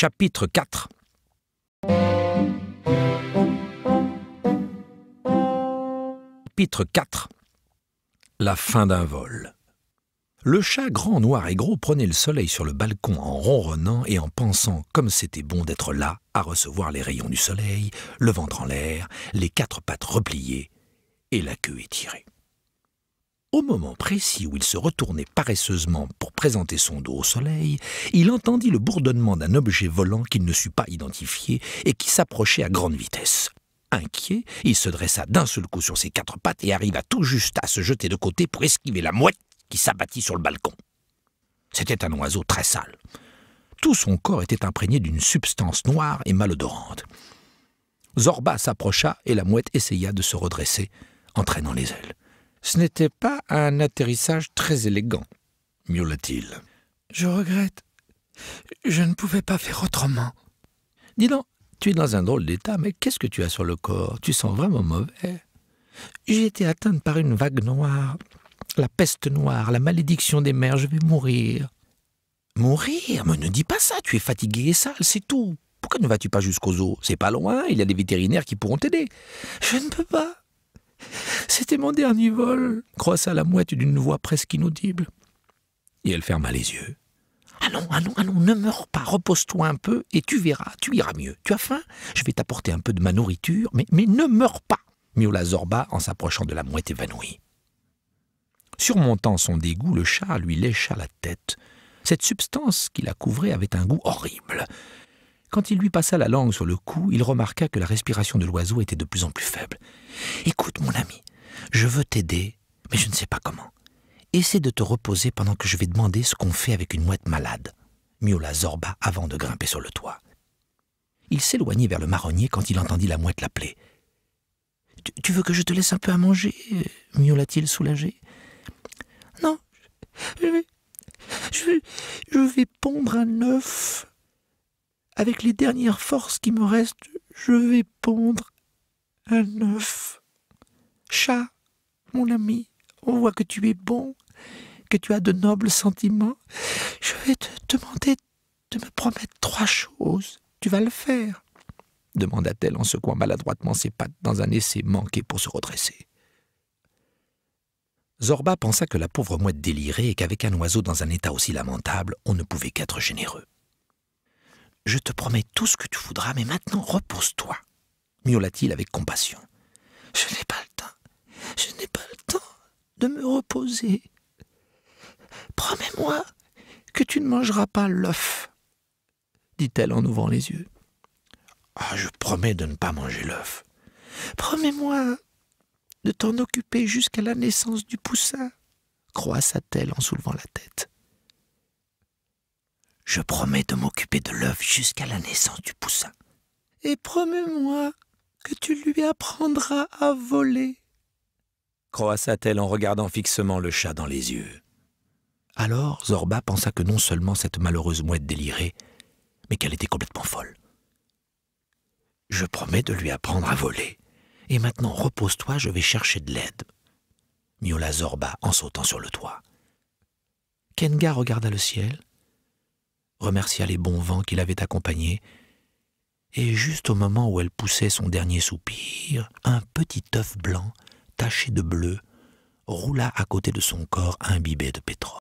chapitre 4. Chapitre 4 La fin d'un vol. Le chat grand, noir et gros prenait le soleil sur le balcon en ronronnant et en pensant comme c'était bon d'être là à recevoir les rayons du soleil, le ventre en l'air, les quatre pattes repliées et la queue étirée. Au moment précis où il se retournait paresseusement pour présenter son dos au soleil, il entendit le bourdonnement d'un objet volant qu'il ne sut pas identifier et qui s'approchait à grande vitesse. Inquiet, il se dressa d'un seul coup sur ses quatre pattes et arriva tout juste à se jeter de côté pour esquiver la mouette qui s'abattit sur le balcon. C'était un oiseau très sale. Tout son corps était imprégné d'une substance noire et malodorante. Zorba s'approcha et la mouette essaya de se redresser, entraînant les ailes. Ce n'était pas un atterrissage très élégant, miaula-t-il. Je regrette. Je ne pouvais pas faire autrement. Dis donc, tu es dans un drôle d'état, mais qu'est-ce que tu as sur le corps Tu sens vraiment mauvais. J'ai été atteinte par une vague noire. La peste noire, la malédiction des mers, je vais mourir. Mourir Mais ne dis pas ça, tu es fatigué et sale, c'est tout. Pourquoi ne vas-tu pas jusqu'aux eaux C'est pas loin, il y a des vétérinaires qui pourront t'aider. Je ne peux pas. C'était mon dernier vol, croissa la mouette d'une voix presque inaudible. Et elle ferma les yeux. Ah non, ah non, ah non, ne meurs pas, repose-toi un peu et tu verras, tu iras mieux. Tu as faim Je vais t'apporter un peu de ma nourriture, mais, mais ne meurs pas, miaula Zorba en s'approchant de la mouette évanouie. Surmontant son dégoût, le chat lui lécha la tête. Cette substance qui la couvrait avait un goût horrible. Quand il lui passa la langue sur le cou, il remarqua que la respiration de l'oiseau était de plus en plus faible. Écoute, mon ami, je veux t'aider, mais je ne sais pas comment. Essaie de te reposer pendant que je vais demander ce qu'on fait avec une mouette malade, miaula Zorba avant de grimper sur le toit. Il s'éloignait vers le marronnier quand il entendit la mouette l'appeler. Tu veux que je te laisse un peu à manger miaula-t-il soulagé. Non, je vais, je vais, je vais pondre un œuf avec les dernières forces qui me restent, je vais pondre un œuf. Chat, mon ami, on voit que tu es bon, que tu as de nobles sentiments. Je vais te demander de me promettre trois choses. Tu vas le faire demanda-t-elle en secouant maladroitement ses pattes dans un essai manqué pour se redresser. Zorba pensa que la pauvre mouette délirait et qu'avec un oiseau dans un état aussi lamentable, on ne pouvait qu'être généreux. Je te promets tout ce que tu voudras, mais maintenant repose-toi, miaula-t-il avec compassion. Je n'ai pas le temps, je n'ai pas le temps de me reposer. Promets-moi que tu ne mangeras pas l'œuf, dit-elle en ouvrant les yeux. Ah, je promets de ne pas manger l'œuf. Promets-moi de t'en occuper jusqu'à la naissance du poussin, croissa-t-elle en soulevant la tête. Je promets de m'occuper de l'œuf jusqu'à la naissance du poussin. Et promets-moi que tu lui apprendras à voler. Croassa-t-elle en regardant fixement le chat dans les yeux. Alors Zorba pensa que non seulement cette malheureuse mouette délirait, mais qu'elle était complètement folle. Je promets de lui apprendre à voler. Et maintenant, repose-toi, je vais chercher de l'aide. miaula Zorba en sautant sur le toit. Kenga regarda le ciel, remercia les bons vents qui l'avaient accompagnée, et juste au moment où elle poussait son dernier soupir, un petit œuf blanc, taché de bleu, roula à côté de son corps imbibé de pétrole.